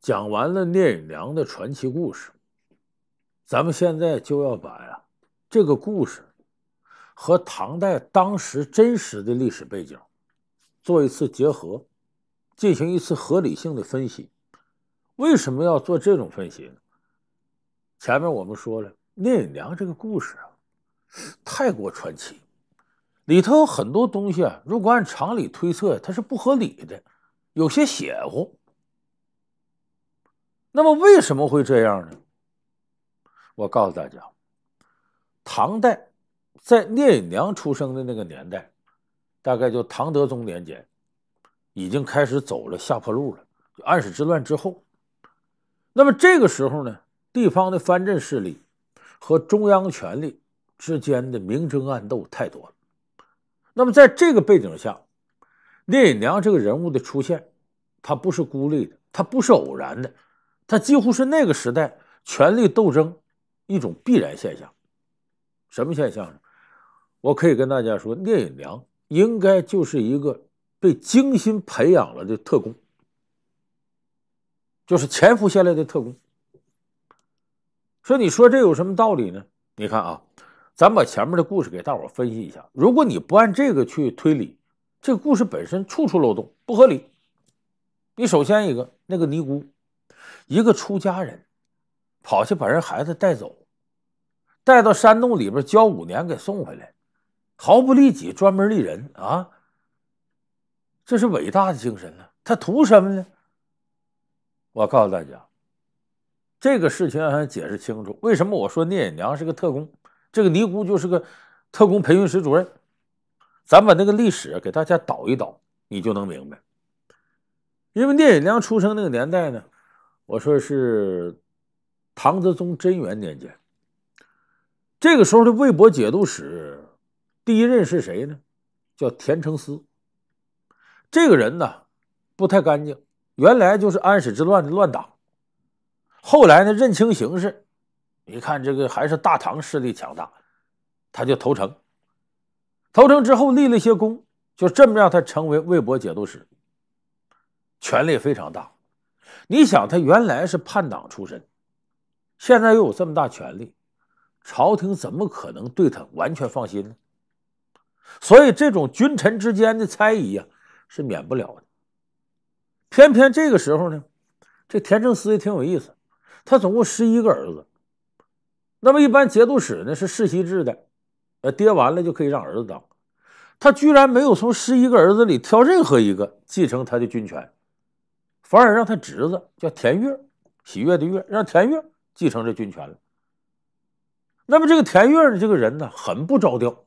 讲完了聂隐娘的传奇故事，咱们现在就要把呀这个故事和唐代当时真实的历史背景做一次结合，进行一次合理性的分析。为什么要做这种分析呢？前面我们说了，聂隐娘这个故事啊太过传奇，里头有很多东西啊，如果按常理推测，它是不合理的，有些邪乎。那么为什么会这样呢？我告诉大家，唐代在聂隐娘出生的那个年代，大概就唐德宗年间，已经开始走了下坡路了。就安史之乱之后，那么这个时候呢，地方的藩镇势力和中央权力之间的明争暗斗太多了。那么在这个背景下，聂隐娘这个人物的出现，它不是孤立的，它不是偶然的。他几乎是那个时代权力斗争一种必然现象，什么现象呢？我可以跟大家说，聂隐娘应该就是一个被精心培养了的特工，就是潜伏下来的特工。说你说这有什么道理呢？你看啊，咱把前面的故事给大伙分析一下。如果你不按这个去推理，这个故事本身处处漏洞，不合理。你首先一个那个尼姑。一个出家人，跑去把人孩子带走，带到山洞里边教五年，给送回来，毫不利己，专门利人啊！这是伟大的精神呢。他图什么呢？我告诉大家，这个事情要想解释清楚，为什么我说聂隐娘是个特工，这个尼姑就是个特工培训室主任。咱把那个历史给大家倒一倒，你就能明白。因为聂隐娘出生那个年代呢。我说是唐德宗贞元年间，这个时候的魏博节度使第一任是谁呢？叫田承思。这个人呢不太干净，原来就是安史之乱的乱党，后来呢认清形势，一看这个还是大唐势力强大，他就投诚。投诚之后立了一些功，就这么让他成为魏博节度使，权力非常大。你想，他原来是叛党出身，现在又有这么大权力，朝廷怎么可能对他完全放心呢？所以，这种君臣之间的猜疑呀，是免不了的。偏偏这个时候呢，这田正思也挺有意思，他总共十一个儿子，那么一般节度使呢是世袭制的，呃，爹完了就可以让儿子当，他居然没有从十一个儿子里挑任何一个继承他的军权。反而让他侄子叫田悦，喜悦的悦，让田悦继承这军权了。那么这个田悦呢，这个人呢很不着调，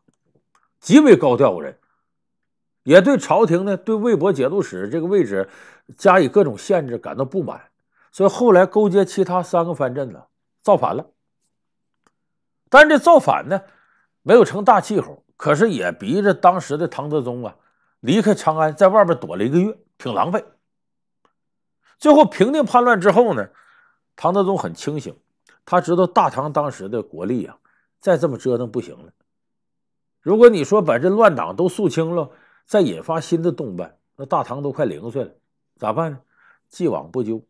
极为高调的人，也对朝廷呢对魏博节度使这个位置加以各种限制感到不满，所以后来勾结其他三个藩镇呢造反了。但是这造反呢没有成大气候，可是也逼着当时的唐德宗啊离开长安，在外边躲了一个月，挺狼狈。最后平定叛乱之后呢，唐德宗很清醒，他知道大唐当时的国力呀，再这么折腾不行了。如果你说把这乱党都肃清了，再引发新的动乱，那大唐都快零碎了，咋办呢？既往不咎，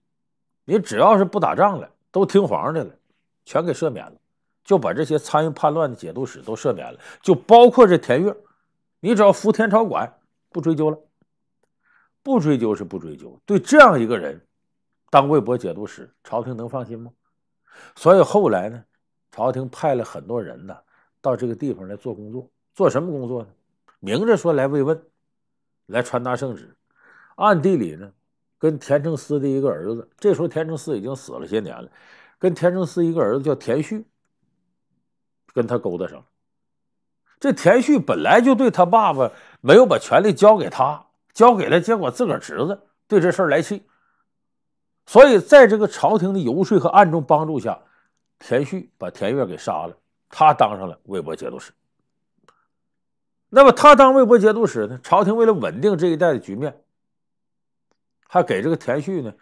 你只要是不打仗了，都听皇上的了，全给赦免了，就把这些参与叛乱的节度使都赦免了，就包括这田悦，你只要服天朝管，不追究了。不追究是不追究，对这样一个人，当魏博解都使，朝廷能放心吗？所以后来呢，朝廷派了很多人呢，到这个地方来做工作。做什么工作呢？明着说来慰问，来传达圣旨，暗地里呢，跟田承嗣的一个儿子，这时候田承嗣已经死了些年了，跟田承嗣一个儿子叫田旭，跟他勾搭上。了。这田旭本来就对他爸爸没有把权力交给他。交给了，结果自个儿侄子对这事儿来气，所以在这个朝廷的游说和暗中帮助下，田旭把田悦给杀了，他当上了魏博节度使。那么他当魏博节度使呢？朝廷为了稳定这一带的局面，还给这个田旭呢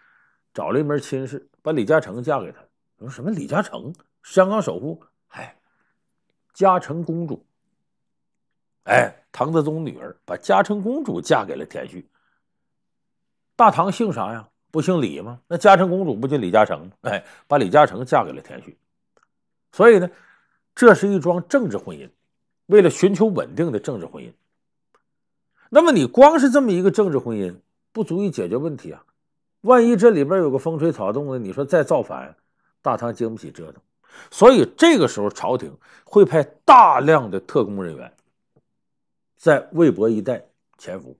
找了一门亲事，把李嘉诚嫁给他。说什么？李嘉诚，香港首富？哎，嘉诚公主。哎，唐德宗女儿把嘉诚公主嫁给了田旭。大唐姓啥呀？不姓李吗？那嘉诚公主不就李嘉诚吗？哎，把李嘉诚嫁给了田旭。所以呢，这是一桩政治婚姻，为了寻求稳定的政治婚姻。那么你光是这么一个政治婚姻，不足以解决问题啊。万一这里边有个风吹草动呢？你说再造反，大唐经不起折腾。所以这个时候，朝廷会派大量的特工人员。在魏博一带潜伏，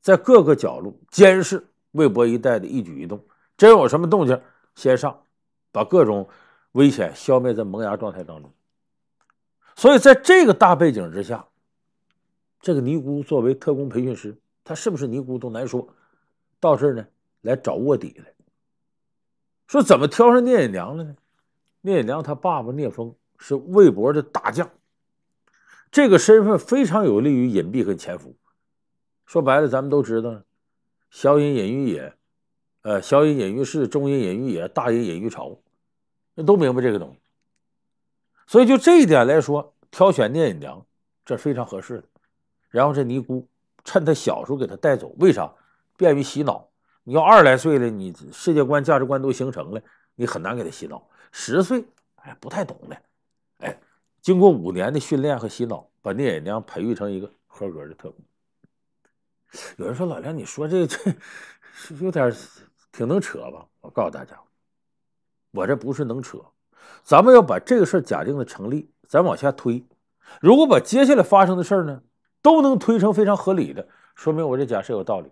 在各个角落监视魏博一带的一举一动，真有什么动静，先上，把各种危险消灭在萌芽状态当中。所以，在这个大背景之下，这个尼姑作为特工培训师，她是不是尼姑都难说。到这儿呢，来找卧底来，说怎么挑上聂隐娘了呢？聂隐娘她爸爸聂风是魏博的大将。这个身份非常有利于隐蔽和潜伏。说白了，咱们都知道，小隐隐于野，呃，小隐隐于市，中隐隐于野，大隐隐于朝，都明白这个东西。所以就这一点来说，挑选聂隐娘，这非常合适。然后这尼姑趁她小时候给她带走，为啥？便于洗脑。你要二十来岁了，你世界观、价值观都形成了，你很难给她洗脑。十岁，哎，不太懂的。经过五年的训练和洗脑，把聂隐娘培育成一个合格的特工。有人说：“老梁，你说这这是有点挺能扯吧？”我告诉大家，我这不是能扯。咱们要把这个事儿假定的成立，咱往下推。如果把接下来发生的事儿呢，都能推成非常合理的，说明我这假设有道理。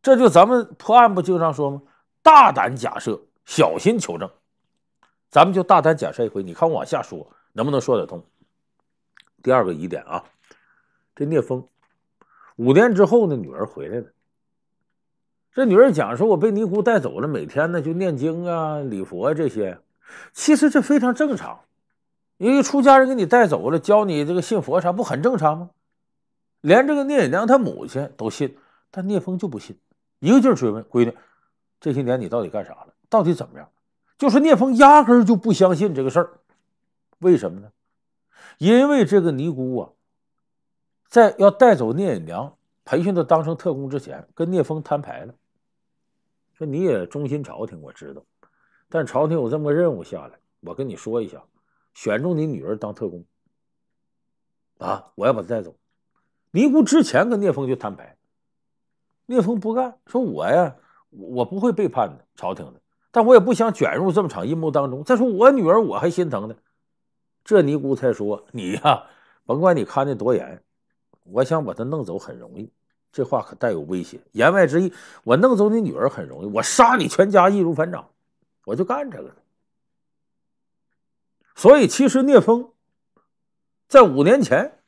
这就咱们破案不经常说吗？大胆假设，小心求证。咱们就大胆假设一回，你看我往下说。能不能说得通？第二个疑点啊，这聂风五年之后呢，女儿回来了。这女儿讲说：“我被尼姑带走了，每天呢就念经啊、礼佛这些。其实这非常正常，因为出家人给你带走了，教你这个信佛啥，不很正常吗？连这个聂隐娘她母亲都信，但聂风就不信，一个劲儿追问闺女：这些年你到底干啥了？到底怎么样？就是聂风压根儿就不相信这个事儿。”为什么呢？因为这个尼姑啊，在要带走聂隐娘，培训她当成特工之前，跟聂风摊牌了，说你也忠心朝廷，我知道，但朝廷有这么个任务下来，我跟你说一下，选中你女儿当特工，啊，我要把她带走。尼姑之前跟聂风就摊牌，聂风不干，说我呀，我不会背叛的朝廷的，但我也不想卷入这么场阴谋当中。再说我女儿，我还心疼呢。这尼姑才说：“你呀，甭管你看的多严，我想把她弄走很容易。”这话可带有威胁，言外之意，我弄走你女儿很容易，我杀你全家易如反掌，我就干这个呢。所以，其实聂风在五年前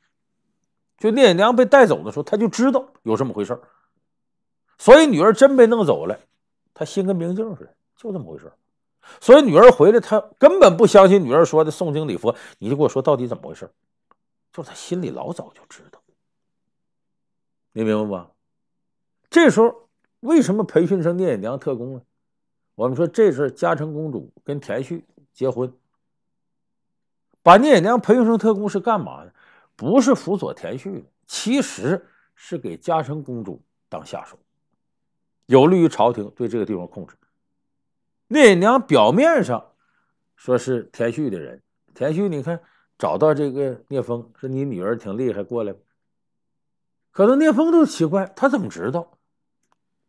就聂隐娘被带走的时候，他就知道有这么回事所以，女儿真被弄走了，他心跟明镜似的，就这么回事儿。所以女儿回来，她根本不相信女儿说的诵经礼佛。你就跟我说到底怎么回事就是他心里老早就知道，你明白吗？这时候为什么培训成聂隐娘特工呢？我们说这是嘉诚公主跟田旭结婚，把聂隐娘培训成特工是干嘛呢？不是辅佐田旭其实是给嘉诚公主当下手，有利于朝廷对这个地方控制。聂隐娘表面上说是田旭的人，田旭，你看找到这个聂风，说你女儿挺厉害，过来。可能聂风都奇怪，他怎么知道？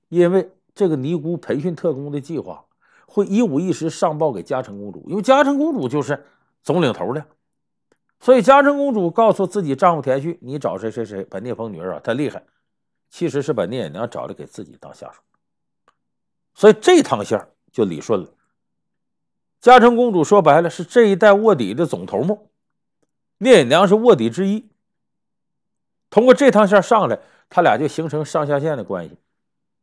因为这个尼姑培训特工的计划会一五一十上报给嘉诚公主，因为嘉诚公主就是总领头的，所以嘉诚公主告诉自己丈夫田旭，你找谁谁谁，把聂风女儿啊，她厉害，其实是把聂隐娘找来给自己当下属，所以这趟线儿。就理顺了。嘉诚公主说白了是这一代卧底的总头目，聂隐娘是卧底之一。通过这趟线上来，他俩就形成上下线的关系。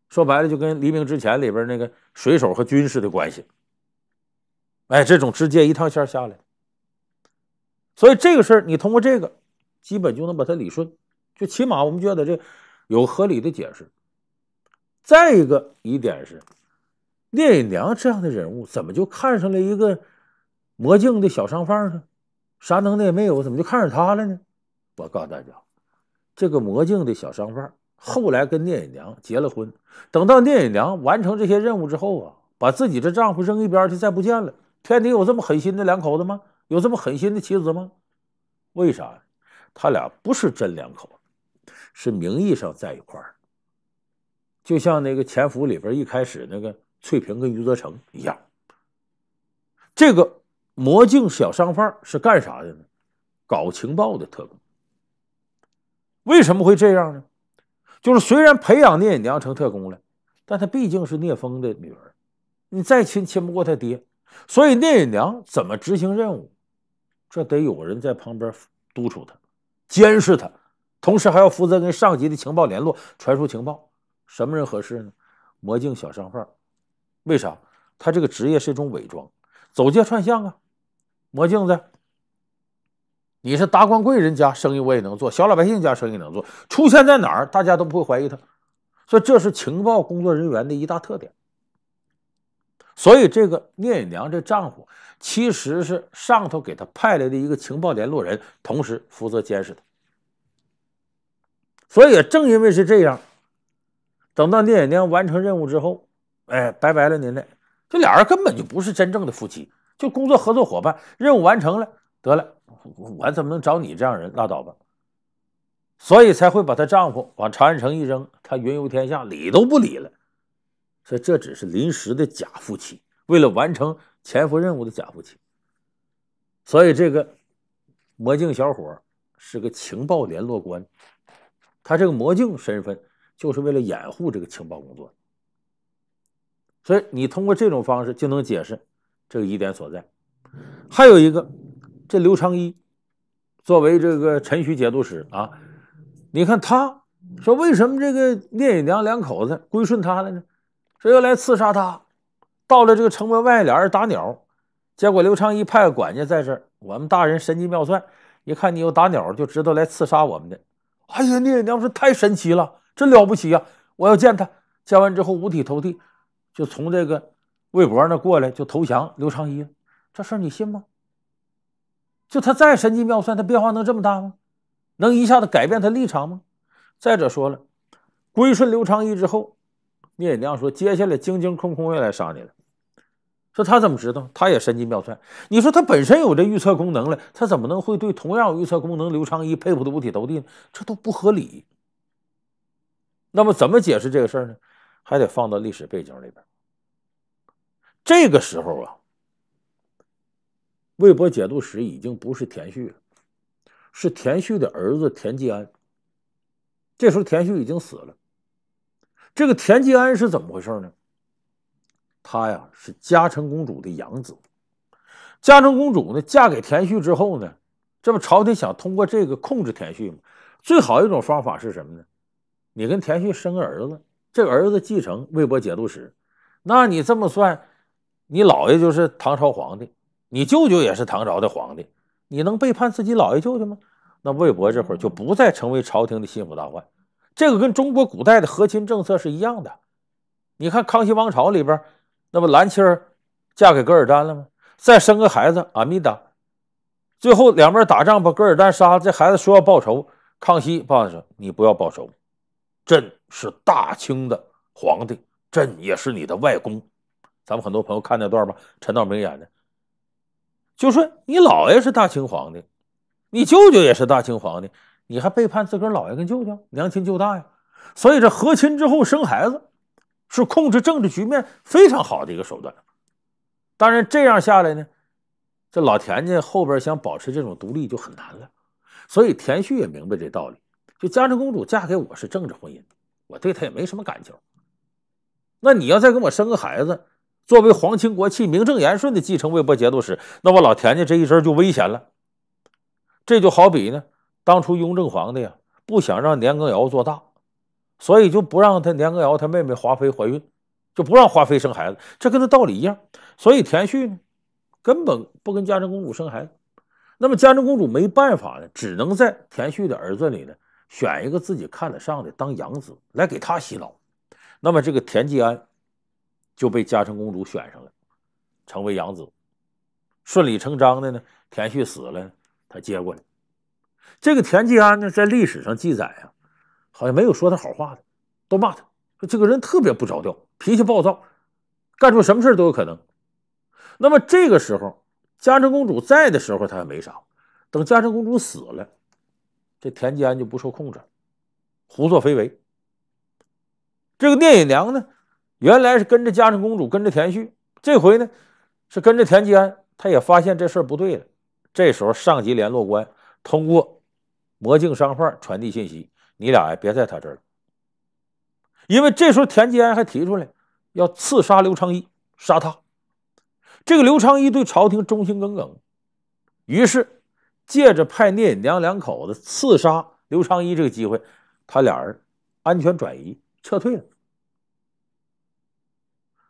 说白了，就跟《黎明之前》里边那个水手和军事的关系。哎，这种直接一趟线下来，所以这个事儿你通过这个，基本就能把它理顺。就起码我们觉得这有合理的解释。再一个疑点是。聂隐娘这样的人物，怎么就看上了一个魔镜的小商贩呢？啥能耐也没有，怎么就看上他了呢？我告诉大家，这个魔镜的小商贩后来跟聂隐娘结了婚。等到聂隐娘完成这些任务之后啊，把自己的丈夫扔一边就再不见了。天底下有这么狠心的两口子吗？有这么狠心的妻子吗？为啥？他俩不是真两口子，是名义上在一块儿。就像那个潜伏里边一开始那个。翠萍跟余则成一样，这个魔镜小商贩是干啥的呢？搞情报的特工。为什么会这样呢？就是虽然培养聂隐娘成特工了，但她毕竟是聂风的女儿，你再亲亲不过他爹，所以聂隐娘怎么执行任务，这得有人在旁边督促她、监视她，同时还要负责跟上级的情报联络、传输情报。什么人合适呢？魔镜小商贩。为啥？他这个职业是一种伪装，走街串巷啊，磨镜子。你是达官贵人家生意我也能做，小老百姓家生意能做。出现在哪儿，大家都不会怀疑他，所以这是情报工作人员的一大特点。所以这个聂隐娘这丈夫其实是上头给他派来的一个情报联络人，同时负责监视他。所以也正因为是这样，等到聂隐娘完成任务之后。哎，拜拜了您嘞！这俩人根本就不是真正的夫妻，就工作合作伙伴，任务完成了，得了，我怎么能找你这样人拉倒吧？所以才会把她丈夫往长安城一扔，她云游天下，理都不理了。所以这只是临时的假夫妻，为了完成潜伏任务的假夫妻。所以这个魔镜小伙是个情报联络官，他这个魔镜身份就是为了掩护这个情报工作。所以你通过这种方式就能解释这个疑点所在。还有一个，这刘长一作为这个陈徐节度使啊，你看他说为什么这个聂隐娘两口子归顺他了呢？说要来刺杀他，到了这个城门外俩人打鸟，结果刘长一派个管家在这儿，我们大人神机妙算，一看你有打鸟就知道来刺杀我们的。哎呀，聂隐娘说太神奇了，真了不起呀！我要见他，见完之后五体投地。就从这个魏博那过来就投降刘长一了，这事儿你信吗？就他再神机妙算，他变化能这么大吗？能一下子改变他立场吗？再者说了，归顺刘长一之后，聂隐娘说接下来晶晶空空又来杀你了。说他怎么知道？他也神机妙算。你说他本身有这预测功能了，他怎么能会对同样有预测功能刘长一佩服的五体投地呢？这都不合理。那么怎么解释这个事儿呢？还得放到历史背景里边。这个时候啊，魏博节度使已经不是田旭了，是田旭的儿子田季安。这时候田旭已经死了。这个田季安是怎么回事呢？他呀是嘉诚公主的养子。嘉诚公主呢嫁给田旭之后呢，这不朝廷想通过这个控制田旭吗？最好一种方法是什么呢？你跟田旭生个儿子。这儿子继承魏博节度使，那你这么算，你姥爷就是唐朝皇帝，你舅舅也是唐朝的皇帝，你能背叛自己姥爷舅舅吗？那魏博这会儿就不再成为朝廷的心腹大患，这个跟中国古代的和亲政策是一样的。你看康熙王朝里边，那不兰青儿嫁给噶尔丹了吗？再生个孩子阿米达，最后两边打仗把噶尔丹杀了，这孩子说要报仇，康熙抱着说你不要报仇，朕。是大清的皇帝，朕也是你的外公。咱们很多朋友看那段吧，陈道明演的。就说你姥爷是大清皇帝，你舅舅也是大清皇帝，你还背叛自个儿姥爷跟舅舅，娘亲舅大呀。所以这和亲之后生孩子，是控制政治局面非常好的一个手段。当然这样下来呢，这老田家后边想保持这种独立就很难了。所以田旭也明白这道理，就嘉诚公主嫁给我是政治婚姻。我对他也没什么感情。那你要再跟我生个孩子，作为皇亲国戚，名正言顺的继承魏博节度使，那我老田家这一身就危险了。这就好比呢，当初雍正皇帝呀，不想让年羹尧做大，所以就不让他年羹尧他妹妹华妃怀孕，就不让华妃生孩子，这跟他道理一样。所以田旭呢，根本不跟嘉贞公主生孩子，那么嘉贞公主没办法呢，只能在田旭的儿子里呢。选一个自己看得上的当养子来给他洗脑，那么这个田季安就被嘉诚公主选上了，成为养子。顺理成章的呢，田旭死了，他接过来。这个田季安呢，在历史上记载啊，好像没有说他好话的，都骂他，说这个人特别不着调，脾气暴躁，干出什么事都有可能。那么这个时候，嘉诚公主在的时候他也没啥，等嘉诚公主死了。这田季安就不受控制，胡作非为。这个聂隐娘呢，原来是跟着嘉诚公主，跟着田旭，这回呢是跟着田季安。她也发现这事儿不对了。这时候，上级联络官通过魔镜商贩传递信息：“你俩呀，别在他这儿了。”因为这时候，田季安还提出来要刺杀刘长一，杀他。这个刘长一对朝廷忠心耿耿，于是。借着派聂隐娘两口子刺杀刘长一这个机会，他俩人安全转移撤退了。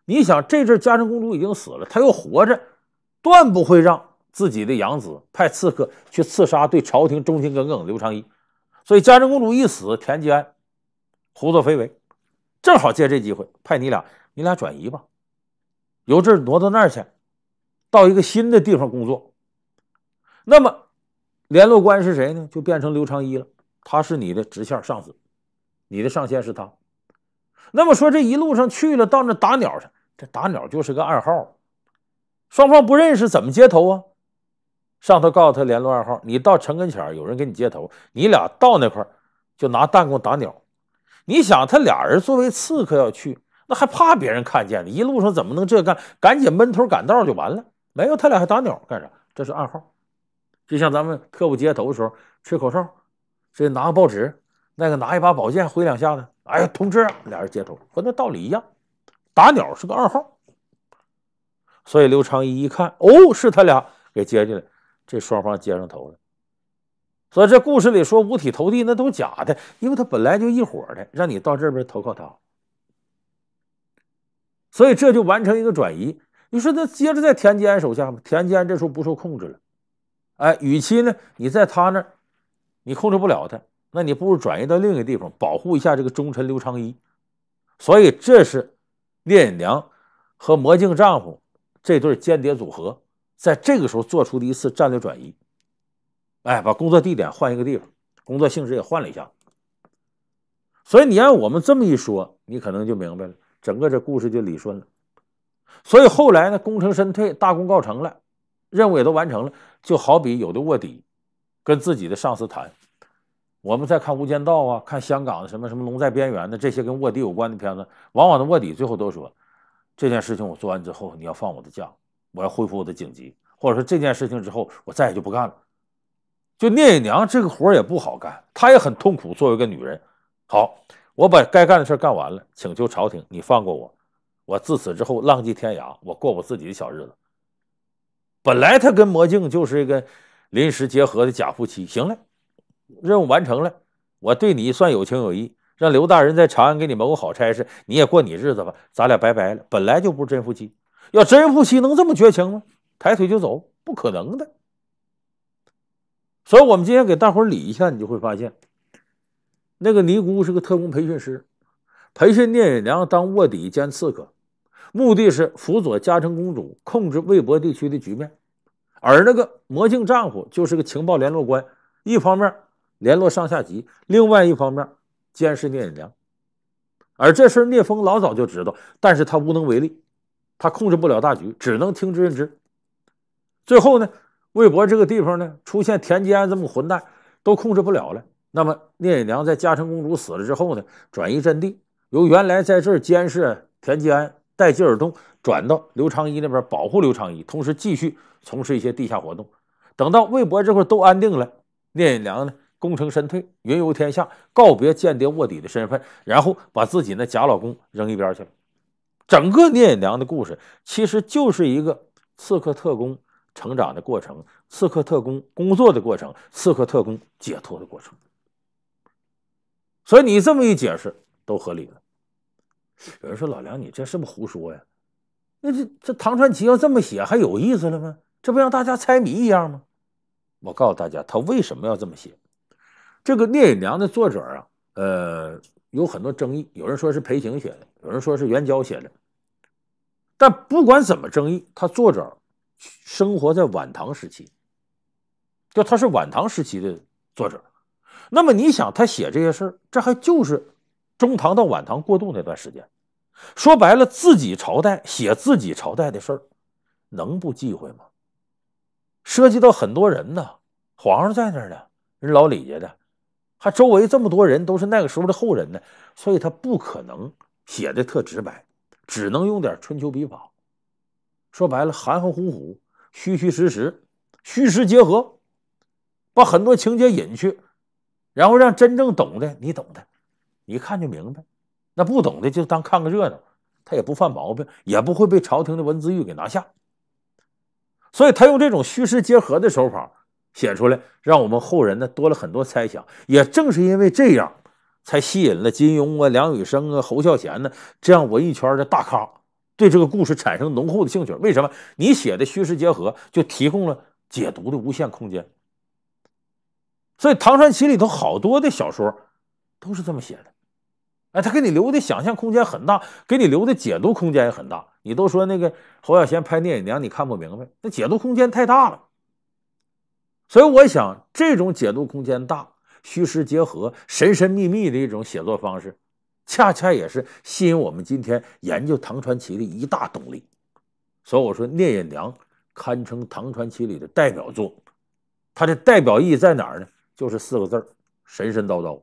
你想，这阵嘉诚公主已经死了，他又活着，断不会让自己的养子派刺客去刺杀对朝廷忠心耿耿的刘长一。所以嘉诚公主一死，田季安胡作非为，正好借这机会派你俩，你俩转移吧，由这挪到那儿去，到一个新的地方工作。那么。联络官是谁呢？就变成刘长一了。他是你的直线上司，你的上线是他。那么说这一路上去了，到那打鸟去，这打鸟就是个暗号。双方不认识，怎么接头啊？上头告诉他联络暗号，你到城跟前有人给你接头，你俩到那块就拿弹弓打鸟。你想他俩人作为刺客要去，那还怕别人看见？一路上怎么能这干？赶紧闷头赶道就完了。没有，他俩还打鸟干啥？这是暗号。就像咱们特务接头的时候吹口哨，这拿个报纸，那个拿一把宝剑挥两下子，哎，呀，同志，俩人接头，和那道理一样。打鸟是个二号，所以刘长一一看，哦，是他俩给接进来，这双方接上头了。所以这故事里说五体投地那都假的，因为他本来就一伙的，让你到这边投靠他，所以这就完成一个转移。你说他接着在田间手下吗？田间这时候不受控制了。哎，与其呢，你在他那儿，你控制不了他，那你不如转移到另一个地方，保护一下这个忠臣刘长一。所以这是聂隐娘和魔镜丈夫这对间谍组合在这个时候做出的一次战略转移。哎，把工作地点换一个地方，工作性质也换了一下。所以你按我们这么一说，你可能就明白了，整个这故事就理顺了。所以后来呢，功成身退，大功告成了，任务也都完成了。就好比有的卧底，跟自己的上司谈。我们在看《无间道》啊，看香港的什么什么《龙在边缘》的这些跟卧底有关的片子，往往的卧底最后都说，这件事情我做完之后，你要放我的假，我要恢复我的警籍，或者说这件事情之后，我再也就不干了。就聂隐娘这个活也不好干，她也很痛苦。作为一个女人，好，我把该干的事干完了，请求朝廷你放过我，我自此之后浪迹天涯，我过我自己的小日子。本来他跟魔镜就是一个临时结合的假夫妻。行了，任务完成了，我对你算有情有义，让刘大人在长安给你谋个好差事，你也过你日子吧，咱俩拜拜了。本来就不是真夫妻，要真夫妻能这么绝情吗？抬腿就走，不可能的。所以，我们今天给大伙理一下，你就会发现，那个尼姑是个特工培训师，培训聂隐娘当卧底兼刺客。目的是辅佐嘉诚公主控制魏博地区的局面，而那个魔镜丈夫就是个情报联络官，一方面联络上下级，另外一方面监视聂隐娘。而这事聂风老早就知道，但是他无能为力，他控制不了大局，只能听之任之。最后呢，魏博这个地方呢，出现田季安这么混蛋，都控制不了了。那么聂隐娘在嘉诚公主死了之后呢，转移阵地，由原来在这儿监视田季安。在吉尔东转到刘长一那边保护刘长一，同时继续从事一些地下活动。等到魏博这块都安定了，聂隐娘呢功成身退，云游天下，告别间谍卧底的身份，然后把自己那假老公扔一边去了。整个聂隐娘的故事其实就是一个刺客特工成长的过程，刺客特工工作的过程，刺客特工解脱的过程。所以你这么一解释都合理了。有人说：“老梁，你这是不是胡说呀？那这这唐传奇要这么写，还有意思了吗？这不让大家猜谜一样吗？”我告诉大家，他为什么要这么写？这个《聂隐娘》的作者啊，呃，有很多争议。有人说是裴行写的，有人说是元娇写的。但不管怎么争议，他作者生活在晚唐时期，就他是晚唐时期的作者。那么你想，他写这些事儿，这还就是？中唐到晚唐过渡那段时间，说白了，自己朝代写自己朝代的事儿，能不忌讳吗？涉及到很多人呢，皇上在那儿呢，人老李家的，还周围这么多人都是那个时候的后人呢，所以他不可能写的特直白，只能用点春秋笔法。说白了，含含糊糊，虚虚实实，虚实结合，把很多情节隐去，然后让真正懂的你懂的。一看就明白，那不懂的就当看个热闹，他也不犯毛病，也不会被朝廷的文字狱给拿下。所以他用这种虚实结合的手法写出来，让我们后人呢多了很多猜想。也正是因为这样，才吸引了金庸啊、梁羽生啊、侯孝贤呢这样文艺圈的大咖对这个故事产生浓厚的兴趣。为什么你写的虚实结合就提供了解读的无限空间？所以《唐传奇》里头好多的小说都是这么写的。哎，他给你留的想象空间很大，给你留的解读空间也很大。你都说那个侯耀贤拍《聂隐娘》，你看不明白，那解读空间太大了。所以我想，这种解读空间大、虚实结合、神神秘秘的一种写作方式，恰恰也是吸引我们今天研究唐传奇的一大动力。所以我说，《聂隐娘》堪称唐传奇里的代表作。它的代表意义在哪儿呢？就是四个字神神叨叨。